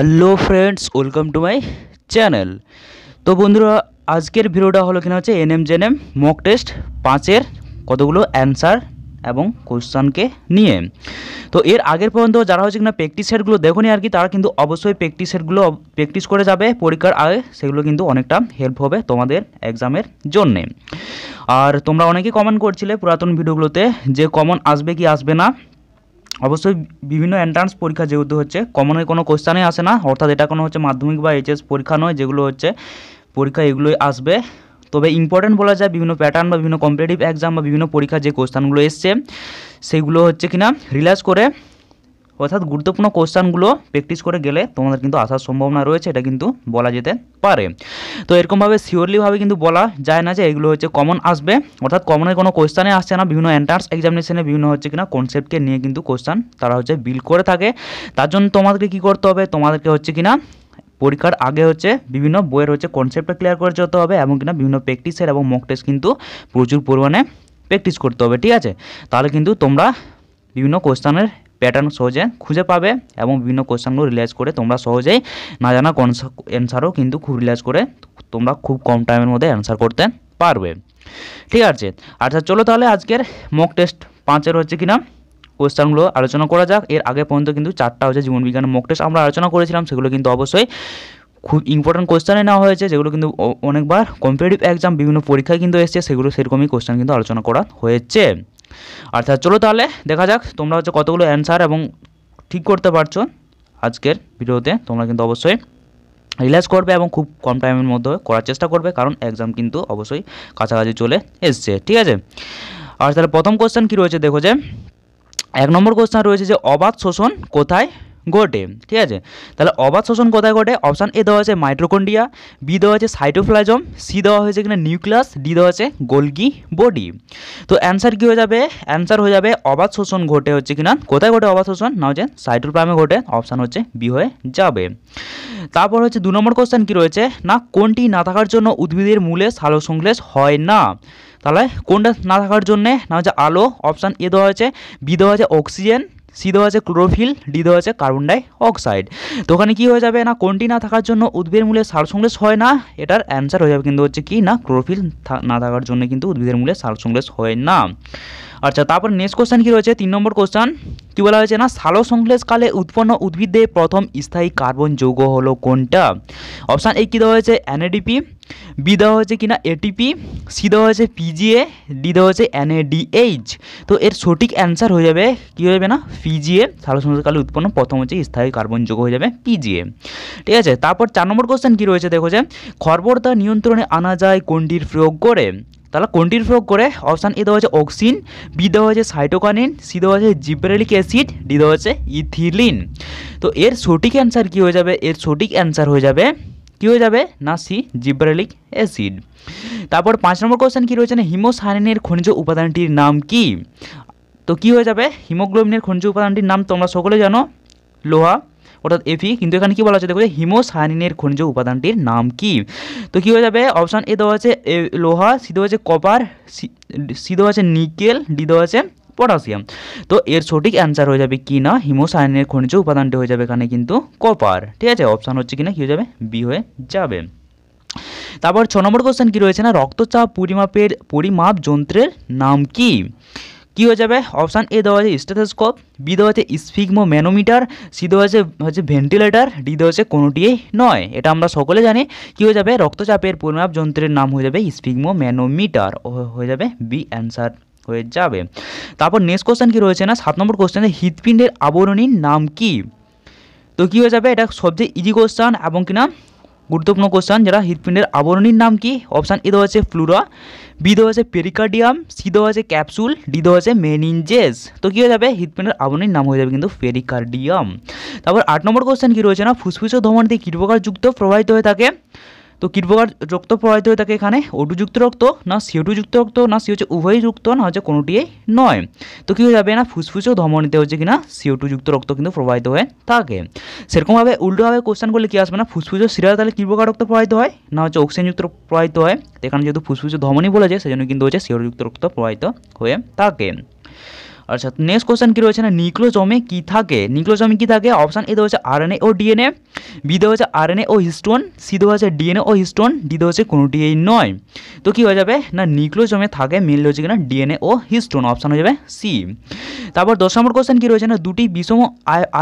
hello friends welcome to my channel তো বন্ধুরা আজকের ভিডিওটা হলো কিনা হচ্ছে এনএম জেনএম মক টেস্ট পাঁচের কতগুলো অ্যান্সার এবং কোশ্চানকে নিয়ে তো এর আগের পর্যন্ত যারা হচ্ছে কিনা প্র্যাকটিস সেটগুলো দেখুনি আর কি তারা কিন্তু অবশ্যই প্র্যাকটিস সেটগুলো প্র্যাকটিস করে যাবে পরীক্ষার আগে সেগুলো কিন্তু অনেকটা হেল্প হবে তোমাদের এক্সামের জন্যে আর তোমরা অনেকেই কমেন্ট করছিলে পুরাতন ভিডিওগুলোতে যে কমন আসবে কি আসবে না অবশ্যই বিভিন্ন এন্ট্রান্স পরীক্ষা যেহেতু হচ্ছে কমনের কোনো কোশ্চানে আসে না অর্থাৎ এটা কোনো হচ্ছে মাধ্যমিক বা এইচএস পরীক্ষা নয় যেগুলো হচ্ছে পরীক্ষা এগুলোই আসবে তবে ইম্পর্টেন্ট বলা যায় বিভিন্ন প্যাটার্ন বা বিভিন্ন কম্পিটিটিভ এক্সাম বা বিভিন্ন পরীক্ষা যে কোশ্চানগুলো এসছে সেগুলো হচ্ছে কিনা রিলাইজ করে অর্থাৎ গুরুত্বপূর্ণ কোশ্চানগুলো প্র্যাকটিস করে গেলে তোমাদের কিন্তু আসার সম্ভাবনা রয়েছে এটা কিন্তু বলা যেতে পারে তো এরকমভাবে শিওরলিভাবে কিন্তু বলা যায় না যে এগুলো হচ্ছে কমন আসবে অর্থাৎ কমনের কোনো কোশ্চানে আসছে না বিভিন্ন এন্ট্রান্স এক্সামিনেশনে বিভিন্ন হচ্ছে কিনা কনসেপ্টকে নিয়ে কিন্তু কোশ্চান তারা হচ্ছে বিল করে থাকে তার জন্য তোমাদেরকে কী করতে হবে তোমাদেরকে হচ্ছে কিনা পরীক্ষার আগে হচ্ছে বিভিন্ন বইয়ের হচ্ছে কনসেপ্টটা ক্লিয়ার করে যেতে হবে এবং কিনা বিভিন্ন প্র্যাকটিসের এবং মক টেস্ট কিন্তু প্রচুর পরিমাণে প্র্যাকটিস করতে হবে ঠিক আছে তাহলে কিন্তু তোমরা বিভিন্ন কোশ্চানের প্যাটার্ন সহজে খুঁজে পাবে এবং বিভিন্ন কোশ্চেনগুলো রিলাইজ করে তোমরা সহজেই না জানা অ্যান্সারও কিন্তু খুব রিলাইজ করে তোমরা খুব কম টাইমের মধ্যে অ্যানসার করতে পারবে ঠিক আছে আচ্ছা চলো তাহলে আজকের মক টেস্ট পাঁচের হচ্ছে কি না কোয়েশ্চানগুলো আলোচনা করা যাক এর আগে পর্যন্ত কিন্তু চারটা হচ্ছে জীবনবিজ্ঞানের মক টেস্ট আমরা আলোচনা করেছিলাম সেগুলো কিন্তু অবশ্যই খুব ইম্পর্ট্যান্ট কোয়েশ্চানে নেওয়া হয়েছে যেগুলো কিন্তু অনেকবার কম্পিটিটিভ এক্সাম বিভিন্ন পরীক্ষায় কিন্তু এসছে সেগুলো সেরকমই কোয়েশ্চান কিন্তু আলোচনা করা হয়েছে আচ্ছা চলো তাহলে দেখা যাক তোমরা হচ্ছে কতগুলো অ্যান্সার এবং ঠিক করতে পারছো আজকের ভিডিওতে তোমরা কিন্তু অবশ্যই রিল্যাক্স করবে এবং খুব কম টাইমের মধ্যে করার চেষ্টা করবে কারণ এক্সাম কিন্তু অবশ্যই কাছাকাছি চলে এসছে ঠিক আছে আর তাহলে প্রথম কোয়েশ্চেন কী রয়েছে দেখো যে এক নম্বর কোশ্চেন রয়েছে যে অবাধ শোষণ কোথায় ঘটে ঠিক আছে তাহলে অবাধ শোষণ কোথায় ঘটে অপশান এ দেওয়া আছে মাইট্রোকন্ডিয়া বি দেওয়া আছে সাইটোপ্লাজম সি দেওয়া হয়েছে কিনা নিউক্লিয়াস ডি দেওয়া আছে গোলগি বডি তো অ্যান্সার কী হয়ে যাবে অ্যান্সার হয়ে যাবে অবাধ শোষণ ঘটে হচ্ছে কিনা কোথায় ঘটে অবাধ শোষণ না হচ্ছে সাইটোপ্লামে ঘটে অপশান হচ্ছে বি হয়ে যাবে তারপর হচ্ছে দু নম্বর কোশ্চেন কী রয়েছে না কোনটি না থাকার জন্য উদ্ভিদের মূলে সালোকসংশ্লেষ হয় না তাহলে কোনটা না থাকার জন্যে না হচ্ছে আলো অপশান এ দেওয়া হয়েছে বি দেওয়া আছে অক্সিজেন সি দেওয়া আছে ক্লোরোফিল ডি দেওয়া আছে কার্বন ডাই অক্সাইড তো ওখানে কী হয়ে যাবে না কোনটি না থাকার জন্য উদ্ভিদের মূলে সারসংশ্লেষ হয় না এটার অ্যান্সার হয়ে যাবে কিন্তু হচ্ছে কি না ক্লোরোফিল না থাকার জন্য কিন্তু উদ্ভিদের মূলে সারসংশ্লেষ হয় না আচ্ছা তারপর নেক্সট কোশ্চেন কী রয়েছে তিন নম্বর কোশ্চেন কী বলা হয়েছে না সালো সংশ্লেষকালে উৎপন্ন উদ্ভিদে প্রথম স্থায়ী কার্বন যৌগ হলো কোনটা অপশান এ কী দেওয়া হয়েছে এনএডিপি বি দেওয়া হয়েছে কিনা এটিপি সি দেওয়া হয়েছে পিজিএ ডি দেওয়া হয়েছে এনএডিএইচ তো এর সঠিক অ্যান্সার হয়ে যাবে কী হয়ে যাবে না পিজিএ সালো সংশ্লেষকালে উৎপন্ন প্রথম হচ্ছে স্থায়ী কার্বন যৌগ হয়ে যাবে পিজিএ ঠিক আছে তারপর চার নম্বর কোশ্চেন কী রয়েছে দেখো যে খরবর্তা নিয়ন্ত্রণে আনা যায় কোনটির প্রয়োগ করে তাহলে কোনটির প্রয়োগ করে অপশান এ দেওয়া হয়েছে অক্সিন বি দেওয়া হয়েছে সাইটোকানিন সি দেওয়া হয়েছে জিব্রেলিক অ্যাসিড ডি দেওয়া হয়েছে ইথিলিন তো এর সঠিক অ্যান্সার কী হয়ে যাবে এর সঠিক অ্যান্সার হয়ে যাবে কী হয়ে যাবে না সি জিব্রেলিক অ্যাসিড তারপর পাঁচ নম্বর কোয়েশ্চেন কী রয়েছে না হিমোসায়নের খনিজ উপাদানটির নাম কি তো কি হয়ে যাবে হিমোগ্লোবিনের খনিজ উপাদানটির নাম তোমরা সকলে জানো লোহা অর্থাৎ এফি কিন্তু এখানে কি বলা হচ্ছে দেখো হিমোসানিনের খনিজ উপাদানটির নাম কি তো কী হয়ে যাবে অপশান এ দেওয়া আছে লোহা সি দেওয়া আছে কপার সি দেওয়া আছে নিকেল ডি দেওয়া আছে পটাশিয়াম তো এর সঠিক অ্যান্সার হয়ে যাবে কি না হিমোসায়নের খনিজ উপাদানটি হয়ে যাবে এখানে কিন্তু কপার ঠিক আছে অপশান হচ্ছে কি না কী হয়ে যাবে বি হয়ে যাবে তারপর ছ নম্বর কোশ্চেন কি রয়েছে না রক্তচাপ পরিমাপের পরিমাপ যন্ত্রের নাম কি কী হয়ে যাবে অপশান এ দেওয়া আছে স্টেথোস্কোপ বি দেওয়া হয়েছে স্ফিগমো ম্যানোমিটার সি দেওয়া হয়েছে হচ্ছে ভেন্টিলেটার ডি দেওয়া হয়েছে কোনোটিই নয় এটা আমরা সকলে জানি কী হয়ে যাবে রক্তচাপের পরিমাপ যন্ত্রের নাম হয়ে যাবে স্ফিগমো ম্যানোমিটার হয়ে যাবে বি অ্যান্সার হয়ে যাবে তারপর নেক্সট কোশ্চেন কী রয়েছে না সাত নম্বর কোশ্চেন হৃৎপিণ্ডের আবরণীর নাম কী তো কী হয়ে যাবে এটা সবচেয়ে ইজি কোশ্চান এবং কিনা গুরুত্বপূর্ণ কোশ্চান যারা হৃদপিণ্ডের আবরণীর নাম কি অপশান এ দেওয়া আছে ফ্লুরা বি দেওয়া আছে পেরিকার্ডিয়াম সি দেওয়া আছে ক্যাপসুল ডি দেওয়া আছে মেনিনজেস তো কী হয়ে যাবে হৃদপিণ্ডের আবরণীর নাম হয়ে যাবে কিন্তু পেরিকার্ডিয়াম তারপর আট নম্বর কোশ্চেন কী রয়েছে না ফুসফুস ধমন দিয়ে কীটপ্রকার প্রকার যুক্ত প্রবাহিত হয়ে থাকে তো কীট প্রকার রক্ত প্রবাহিত হয়ে থাকে এখানে ওটুযুক্ত রক্ত না সিওটুযুক্ত রক্ত না সি হচ্ছে উভয় যুক্ত না হচ্ছে কোনোটিই নয় তো কী হয়ে যাবে না ফুসফুসেও ধমনীতে হচ্ছে কিনা সিওটুযুক্ত রক্ত কিন্তু প্রবাহিত হয়ে থাকে সেরকমভাবে উল্টোভাবে কোশ্চেন করলে কি আসবে না ফুসফুসে সিরা তাহলে কী প্রকার রক্ত প্রবাহিত হয় না হচ্ছে অক্সিজেনযুক্ত প্রবাহিত হয় এখানে যেহেতু ফুসফুসে ধমনী বলেছে সেজন্য কিন্তু হচ্ছে সিওটুযুক্ত রক্ত প্রবাহিত হয়ে থাকে আচ্ছা নেক্সট কোশ্চেন কী রয়েছে না নিউক্লোজমে কী থাকে নিউক্লোজমে কী থাকে অপশান এ দেওয়া হচ্ছে আরএনএ ও ডিএনএ বি দেওয়া হচ্ছে আরএনএ ও হিস্টোন সি দেওয়া হচ্ছে ডিএনএ ও হিস্টোন ডি দেওয়া হচ্ছে কোনোটিই নয় তো কী হয়ে যাবে না নিউক্লোজমে থাকে মেনলি হচ্ছে কিনা ডিএনএ ও হিস্টোন অপশান হয়ে যাবে সি তারপর দশ নম্বর কোশ্চেন কী রয়েছে না দুটি বিষম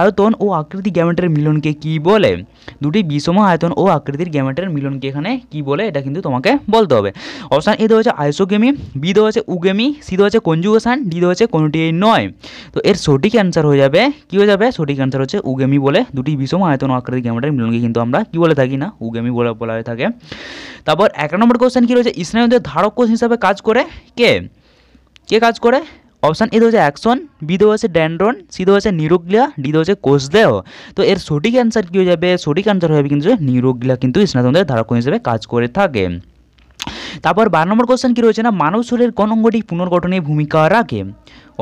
আয়তন ও আকৃতি গ্যামেটের মিলনকে কি বলে দুটি বিষম আয়তন ও আকৃতির গ্যামেটের মিলনকে এখানে কি বলে এটা কিন্তু তোমাকে বলতে হবে অপশান এ দেওয়া হচ্ছে আইসোগেমি বি দেওয়া হচ্ছে উগেমি সি দেওয়া হচ্ছে কনজুগেশান ডি দেওয়া হচ্ছে কোনোটিই নয় তো এর সঠিক অ্যান্সার হয়ে যাবে কী হয়ে যাবে সঠিক অ্যান্সার হচ্ছে উগেমি বলে দুটি বিষম আয়তন আকৃতি ক্যামেরার মিলনকে কিন্তু আমরা কি বলে থাকি না উগেমি বলে বলা হয়ে থাকে তারপর এক নম্বর কোশ্চেন কী রয়েছে স্নায়ুদের ধারক কোষ হিসাবে কাজ করে কে কে কাজ করে অপশান এ হচ্ছে অ্যাকশন বিতে হচ্ছে ড্যান্ড্রন সিতে হচ্ছে নিরোগ্লিয়া ডিতে হচ্ছে কোষদেহ তো এর সঠিক অ্যান্সার কী হয়ে যাবে সঠিক অ্যান্সার হয়ে যাবে কিন্তু নিরোগ্লিয়া কিন্তু স্নাতনদের ধারক হিসেবে কাজ করে থাকে তারপর বারো নম্বর কোশ্চেন কী রয়েছে না মানব শরীরের কোন অঙ্গটি পুনর্গঠনে ভূমিকা রাখে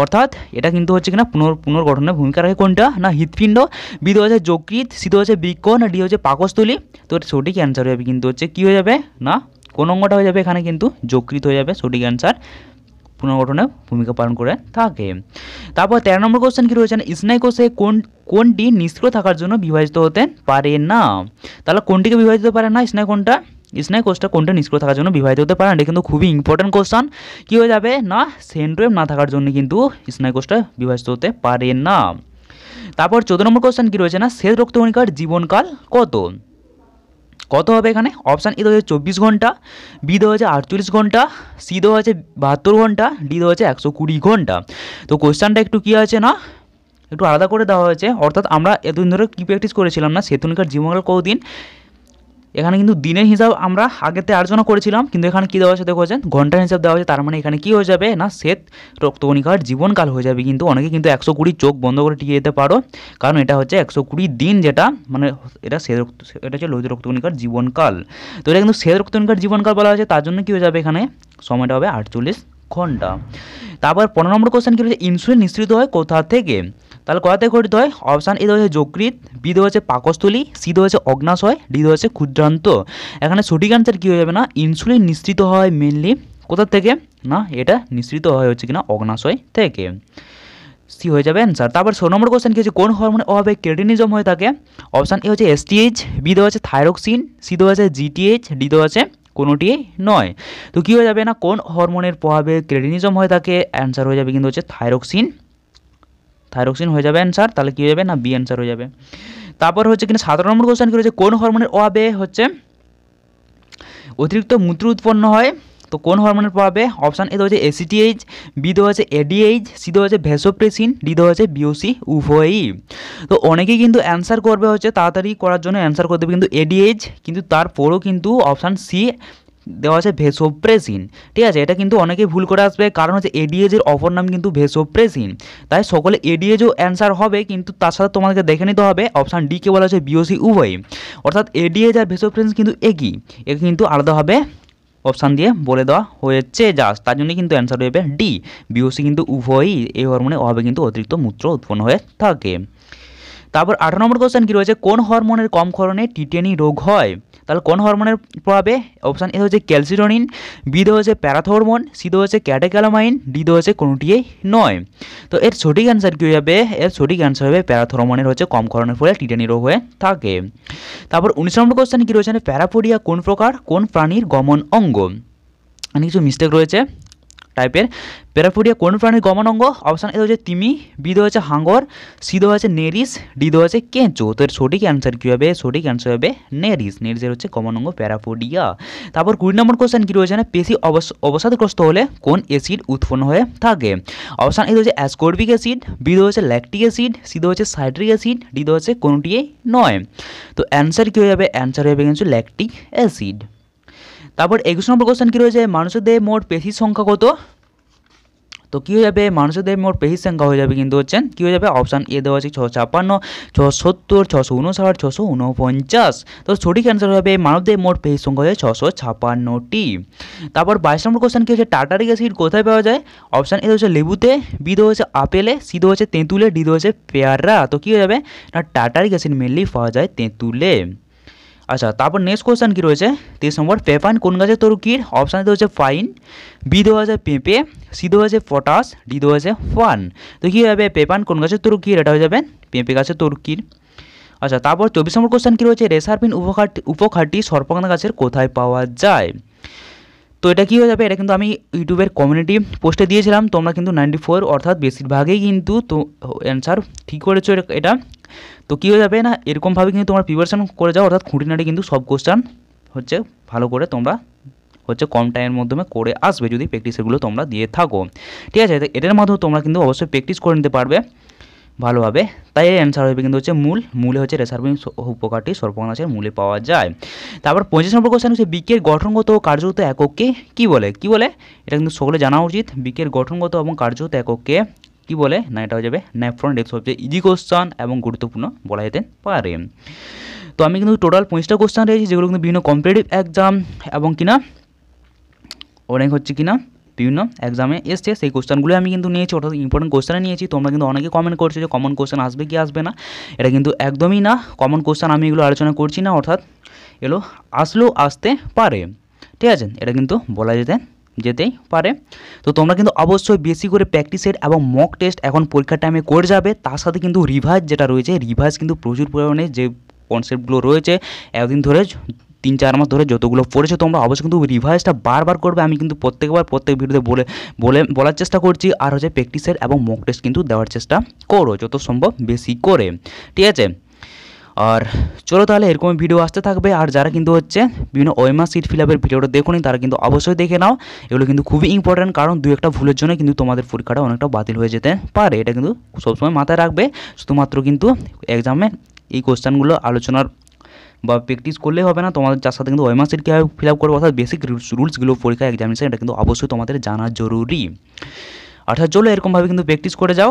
অর্থাৎ এটা কিন্তু হচ্ছে কিনা পুনর পুনর্গঠনের ভূমিকা রাখে কোনটা না হৃৎপিণ্ড বিধ হচ্ছে যকৃত সি হচ্ছে বৃক্ষ না ডি হচ্ছে পাকস্থলী তো সঠিক অ্যান্সার হয়ে যাবে কিন্তু হচ্ছে কী হয়ে যাবে না কোন অঙ্গটা হয়ে যাবে এখানে কিন্তু যকৃত হয়ে যাবে সঠিক অ্যান্সার পুনর্গঠনে ভূমিকা পালন করে থাকে তারপর তেরো নম্বর কোশ্চেন কী রয়েছে কোষে কোন কোনটি নিষ্ক্রিয় থাকার জন্য বিভাজিত হতে পারে না তাহলে কোনটিকে বিভাজিত পারে না স্নায়ু কোনটা স্নায়ু কোষটা কোনটা নিষ্ক্রিয় থাকার জন্য বিবাহিত হতে পারে না এটা কিন্তু খুবই ইম্পর্টেন্ট কোশ্চান কী হয়ে যাবে না সেন্ট্রোয়েম না থাকার জন্য কিন্তু স্নায়ু কোষটা বিবাহিত হতে পারে না তারপর চোদ্দ নম্বর কোশ্চান কী রয়েছে না শ্বেত রক্তকণিকার জীবনকাল কত কত হবে এখানে অপশান এ দেওয়া চব্বিশ ঘন্টা বি দেওয়া হয়েছে আটচল্লিশ ঘন্টা সি দেওয়া হয়েছে বাহাত্তর ঘন্টা ডি দেওয়া হচ্ছে একশো কুড়ি ঘন্টা তো কোশ্চানটা একটু কী আছে না একটু আলাদা করে দেওয়া হয়েছে অর্থাৎ আমরা এতদিন ধরে কী প্র্যাকটিস করেছিলাম না সেতুনিকার জীবনকাল কতদিন এখানে কিন্তু দিনের হিসাব আমরা আগেতে আলোচনা করেছিলাম কিন্তু এখানে কী দেওয়া হয়েছে দেখো যে ঘন্টার হিসাব দেওয়া হয়েছে তার মানে এখানে কী হয়ে যাবে না শ্বেত রক্তকণিকার জীবনকাল হয়ে যাবে কিন্তু অনেকে কিন্তু একশো কুড়ি চোখ বন্ধ করে টিকে যেতে পারো কারণ এটা হচ্ছে একশো কুড়ি দিন যেটা মানে এটা শ্বেত রক্ত এটা হচ্ছে লোহিত রক্তকণিকার জীবনকাল তো এটা কিন্তু শ্বেত রক্তকণিকার জীবনকাল বলা হয়েছে তার জন্য কী হয়ে যাবে এখানে সময়টা হবে আটচল্লিশ ঘন্টা তারপর পনেরো নম্বর কোশ্চেন কী হচ্ছে ইনসুলিন নিঃসৃত হয় কোথা থেকে তাহলে কয়াতে গঠিত হয় অপশান এ হচ্ছে যকৃত বি হচ্ছে পাকস্থলী সি হচ্ছে অগ্নাশয় ডি হচ্ছে ক্ষুদ্রান্ত এখানে সঠিক অ্যান্সার কী হয়ে যাবে না ইনসুলিন নিঃসৃত হয় মেনলি কোথা থেকে না এটা নিঃসৃত হয় হচ্ছে কিনা অগ্নাশয় থেকে সি হয়ে যাবে অ্যান্সার তারপর ছ নম্বর কোয়েশ্চেন কি হচ্ছে কোন হরমোনের অভাবে ক্রেটিনিজম হয়ে থাকে অপশান এ হচ্ছে এসটিএইচ বি দেওয়া আছে থাইরক্সিন সি দেওয়া আছে জিটিএইচ ডি দেওয়া আছে কোনোটি নয় তো কী হয়ে যাবে না কোন হরমোনের প্রভাবে ক্রেডিনিজম হয়ে থাকে অ্যান্সার হয়ে যাবে কিন্তু হচ্ছে থাইরক্সিন থাইরক্সিন হয়ে যাবে অ্যান্সার তাহলে কী হয়ে যাবে না বি অ্যান্সার হয়ে যাবে তারপর হচ্ছে কিনা সাতারো নম্বর কোশ্চেন কী রয়েছে কোন হরমোনের অভাবে হচ্ছে অতিরিক্ত মূত্র উৎপন্ন হয় তো কোন হরমোনের প্রভাবে অপশান এ হচ্ছে এসিটিএইচ বি দেওয়া হচ্ছে এডিএইচ সি দেওয়া হচ্ছে ভেসোপ্রেসিন ডি দেওয়া হচ্ছে বিওসি উভয়ই তো অনেকেই কিন্তু অ্যান্সার করবে হচ্ছে তাড়াতাড়ি করার জন্য অ্যান্সার করে দেবে কিন্তু এডিএইচ কিন্তু তারপরও কিন্তু অপশান সি দেওয়া আছে ভেসোপ্রেসিন ঠিক আছে এটা কিন্তু অনেকে ভুল করে আসবে কারণ হচ্ছে এডিএজের অপর নাম কিন্তু ভেসোপ্রেসিন তাই সকলে এডিএজও অ্যান্সার হবে কিন্তু তার সাথে তোমাদেরকে দেখে নিতে হবে অপশান ডিকে বলা হচ্ছে বিওসি উভয় অর্থাৎ এডিএজ আর ভেসোপ্রেসিন কিন্তু একই একে কিন্তু আলাদা হবে অপশান দিয়ে বলে দেওয়া হয়েছে জাস্ট তার জন্য কিন্তু অ্যান্সার হবে ডি বিওসি কিন্তু উভয়ই এই হরমোনের অভাবে কিন্তু অতিরিক্ত মূত্র উৎপন্ন হয়ে থাকে তারপর আঠারো নম্বর কোশ্চেন কী রয়েছে কোন হরমোনের কম ক্ষরণে টিটেনি রোগ হয় তাহলে কোন হরমোনের প্রভাবে অপশান এ হচ্ছে বি বিদে হচ্ছে প্যারাথহরমোন সিদে হচ্ছে ডি ডিদে হচ্ছে কোনোটিই নয় তো এর সঠিক অ্যান্সার কী হবে এর সঠিক অ্যান্সার হবে প্যারাথহরমোনের হচ্ছে কম ক্ষরণের ফলে টিটানি রোগ হয়ে থাকে তারপর উনিশ নম্বর কোশ্চেন কী রয়েছে প্যারাফোরিয়া কোন প্রকার কোন প্রাণীর গমন অঙ্গ অনেক কিছু মিস্টেক রয়েছে টাইপের প্যারাফুডিয়া কোন প্রাণীর গমন অঙ্গ অপশান এ হচ্ছে তিমি বি দেওয়া হচ্ছে হাঙ্গর সি দেওয়া হচ্ছে নেরিস ডি দেওয়া হচ্ছে কেঁচো তো এর সঠিক অ্যান্সার কী হবে সঠিক অ্যান্সার হবে নেরিস নেরিসের হচ্ছে গমন অঙ্গ প্যারাফুডিয়া তারপর কুড়ি নম্বর কোয়েশ্চেন কী রয়েছে না পেশি অবসাদগ্রস্ত হলে কোন অ্যাসিড উৎপন্ন হয়ে থাকে অপশান এ হচ্ছে অ্যাসকর্বিক অ্যাসিড বি দেওয়া হচ্ছে ল্যাকটিক অ্যাসিড সি দেওয়া হচ্ছে সাইট্রিক অ্যাসিড ডি দেওয়া হচ্ছে কোনোটিই নয় তো অ্যান্সার কী হয়ে যাবে অ্যান্সার যাবে কিন্তু ল্যাকটিক অ্যাসিড তারপর একুশ নম্বর কোশ্চেন কী রয়েছে মানুষের দেহে মোট পেশির সংখ্যা কত তো কী হয়ে যাবে মানুষের দেহে মোট পেশির সংখ্যা হয়ে যাবে কিন্তু হচ্ছেন কী হয়ে যাবে অপশান এ দেওয়া আছে ছশো ছাপ্পান্ন ছশো সত্তর ছশো উনষাট ছশো উনপঞ্চাশ তো সঠিক অ্যান্সার হবে মানবদেহে মোট পেশির সংখ্যা হয়ে ছশো ছাপ্পান্নটি তারপর বাইশ নম্বর কোশ্চেন কী হচ্ছে টাটারিক অ্যাসিড কোথায় পাওয়া যায় অপশান এ হচ্ছে লেবুতে বি দেওয়া হচ্ছে আপেলে সি দেওয়া হচ্ছে তেঁতুলে ডি দেওয়া হচ্ছে পেয়ারা তো কী হয়ে যাবে না টাটারিক অ্যাসিড মেনলি পাওয়া যায় তেঁতুলে আচ্ছা তারপর নেক্সট কোশ্চেন কী রয়েছে তেইশ নম্বর পেপাইন কোন গাছের তরুকির অপশান দেওয়া হচ্ছে পাইন বি দেওয়া হয়েছে পেঁপে সি দেওয়া হয়েছে পটাশ ডি দেওয়া হয়েছে ফান তো কী হবে পেপান কোন গাছের তরুকির এটা হয়ে যাবে পেঁপে গাছের তরুকির আচ্ছা তারপর চব্বিশ নম্বর কোশ্চেন কী রয়েছে রেসারপিন উপখাটি উপখাটি সর্পকান্দা গাছের কোথায় পাওয়া যায় তো এটা কী হয়ে যাবে এটা কিন্তু আমি ইউটিউবের কমিউনিটি পোস্টে দিয়েছিলাম তোমরা কিন্তু নাইনটি ফোর অর্থাৎ বেশিরভাগেই কিন্তু তো অ্যান্সার ঠিক করেছো এটা তো কী হয়ে যাবে না এরকমভাবে কিন্তু তোমরা প্রিপারেশন করে যাও অর্থাৎ খুঁটিনাটি কিন্তু সব কোশ্চান হচ্ছে ভালো করে তোমরা হচ্ছে কম টাইমের মাধ্যমে করে আসবে যদি প্র্যাকটিসগুলো তোমরা দিয়ে থাকো ঠিক আছে এটার মাধ্যমে তোমরা কিন্তু অবশ্যই প্র্যাকটিস করে নিতে পারবে ভালোভাবে তাই এর অ্যান্সার হবে কিন্তু হচ্ছে মূল মূলে হচ্ছে রেসার্ভিং উপকারটি সর্বনাশের মূলে পাওয়া যায় তারপর পঁচিশ নম্বর কোশ্চেন হচ্ছে বিকের গঠনগত কার্যগত এককে কি বলে কি বলে এটা কিন্তু সকলে জানা উচিত বিকের গঠনগত এবং কার্যত এককে কি বলে না এটা হয়ে যাবে ন্যাফ্রন ডেপথ সবচেয়ে ইজি কোশ্চান এবং গুরুত্বপূর্ণ বলা যেতে পারে তো আমি কিন্তু টোটাল পঁচিশটা কোশ্চান রয়েছি যেগুলো কিন্তু বিভিন্ন কম্পিটিভ এক্সাম এবং কিনা অনেক হচ্ছে কিনা বিভিন্ন এক্সামে এসছে সেই কোশ্চেনগুলো আমি কিন্তু নিয়েছি অর্থাৎ ইম্পর্টেন্ট কোশ্চানে নিয়েছি তোমরা কিন্তু অনেকে কমেন্ট করছো যে কমন কোশ্চেন আসবে কি আসবে না এটা কিন্তু একদমই না কমন কোশ্চান আমি এগুলো আলোচনা করছি না অর্থাৎ এগুলো আসলেও আসতে পারে ঠিক আছে এটা কিন্তু বলা যেতে যেতেই পারে তো তোমরা কিন্তু অবশ্যই বেশি করে প্র্যাকটিসের এবং মক টেস্ট এখন পরীক্ষার টাইমে করে যাবে তার সাথে কিন্তু রিভাইজ যেটা রয়েছে রিভাইজ কিন্তু প্রচুর পরিমাণে যে কনসেপ্টগুলো রয়েছে এতদিন ধরে তিন চার মাস ধরে যতগুলো পড়েছে তোমরা অবশ্যই কিন্তু রিভাইজটা বারবার করবে আমি কিন্তু প্রত্যেকবার প্রত্যেক ভিডিওতে বলে বলে বলার চেষ্টা করছি আর হচ্ছে প্র্যাকটিসের এবং মক টেস্ট কিন্তু দেওয়ার চেষ্টা করো যত সম্ভব বেশি করে ঠিক আছে আর চলো তাহলে এরকম ভিডিও আসতে থাকবে আর যারা কিন্তু হচ্ছে বিভিন্ন ওয়েমা সিট ফিল আপের ভিডিওটা দেখো তারা কিন্তু অবশ্যই দেখে নাও এগুলো কিন্তু খুবই ইম্পর্ট্যান্ট কারণ দু একটা ভুলের জন্য কিন্তু তোমাদের পরীক্ষাটা অনেকটা বাতিল হয়ে যেতে পারে এটা কিন্তু সবসময় মাথায় রাখবে শুধুমাত্র কিন্তু এক্সামে এই কোশ্চেনগুলো আলোচনার বা প্র্যাকটিস করলে হবে না তোমাদের যার সাথে কিন্তু ওয়েমা সিট কীভাবে ফিল আপ করবো অর্থাৎ বেসিক রুলসগুলো পরীক্ষা এক্সামিনেশন এটা কিন্তু অবশ্যই তোমাদের জানা জরুরি অর্থাৎ আচ্ছা, চলো এরকমভাবে কিন্তু প্র্যাকটিস করে যাও